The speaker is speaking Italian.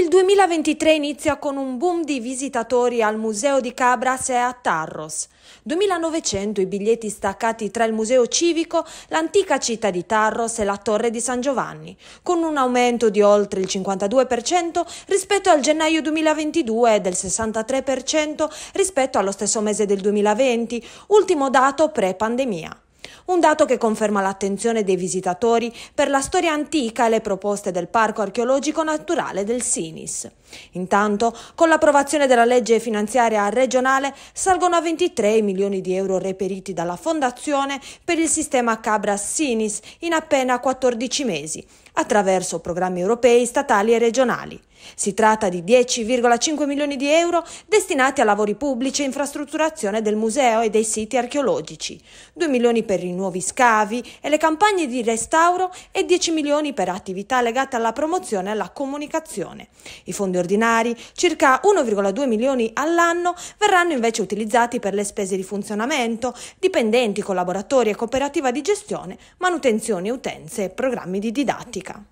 Il 2023 inizia con un boom di visitatori al Museo di Cabras e a Tarros. 2900 i biglietti staccati tra il Museo Civico, l'antica città di Tarros e la Torre di San Giovanni, con un aumento di oltre il 52% rispetto al gennaio 2022 e del 63% rispetto allo stesso mese del 2020, ultimo dato pre-pandemia. Un dato che conferma l'attenzione dei visitatori per la storia antica e le proposte del Parco archeologico naturale del Sinis. Intanto, con l'approvazione della legge finanziaria regionale, salgono a 23 milioni di euro reperiti dalla Fondazione per il sistema Cabras Sinis in appena 14 mesi, attraverso programmi europei, statali e regionali. Si tratta di 10,5 milioni di euro destinati a lavori pubblici e infrastrutturazione del museo e dei siti archeologici, 2 milioni per i nuovi scavi e le campagne di restauro e 10 milioni per attività legate alla promozione e alla comunicazione. I fondi ordinari, circa 1,2 milioni all'anno, verranno invece utilizzati per le spese di funzionamento, dipendenti, collaboratori e cooperativa di gestione, manutenzioni, utenze e programmi di didattica.